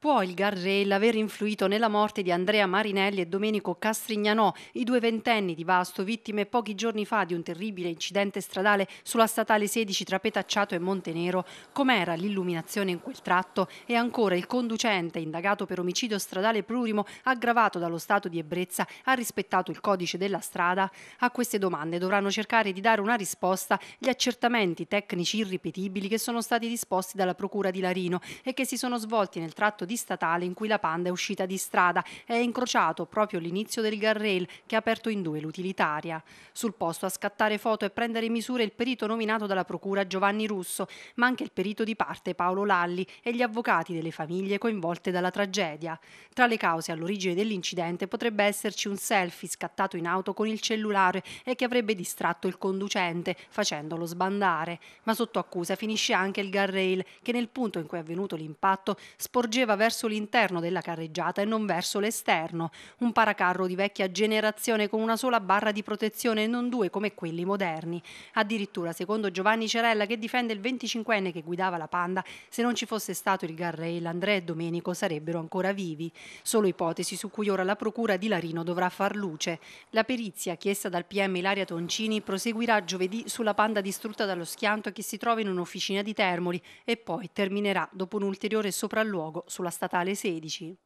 Può il Garrel aver influito nella morte di Andrea Marinelli e Domenico Castrignanò, i due ventenni di Vasto, vittime pochi giorni fa di un terribile incidente stradale sulla statale 16 tra Petacciato e Montenero? Com'era l'illuminazione in quel tratto? E ancora il conducente, indagato per omicidio stradale plurimo, aggravato dallo stato di ebbrezza, ha rispettato il codice della strada? A queste domande dovranno cercare di dare una risposta gli accertamenti tecnici irripetibili che sono stati disposti dalla Procura di Larino e che si sono svolti nel tratto di statale in cui la Panda è uscita di strada e ha incrociato proprio l'inizio del guardrail che ha aperto in due l'utilitaria. Sul posto a scattare foto e prendere misure il perito nominato dalla procura Giovanni Russo, ma anche il perito di parte Paolo Lalli e gli avvocati delle famiglie coinvolte dalla tragedia. Tra le cause all'origine dell'incidente potrebbe esserci un selfie scattato in auto con il cellulare e che avrebbe distratto il conducente, facendolo sbandare. Ma sotto accusa finisce anche il guardrail, che nel punto in cui è avvenuto l'impatto sporgeva verso l'interno della carreggiata e non verso l'esterno. Un paracarro di vecchia generazione con una sola barra di protezione e non due come quelli moderni. Addirittura, secondo Giovanni Cerella, che difende il 25enne che guidava la Panda, se non ci fosse stato il guardrail, Andrea e Domenico sarebbero ancora vivi. Solo ipotesi su cui ora la procura di Larino dovrà far luce. La perizia chiesta dal PM Ilaria Toncini proseguirà giovedì sulla Panda distrutta dallo schianto che si trova in un'officina di Termoli e poi terminerà dopo un ulteriore sopralluogo sulla statale 16.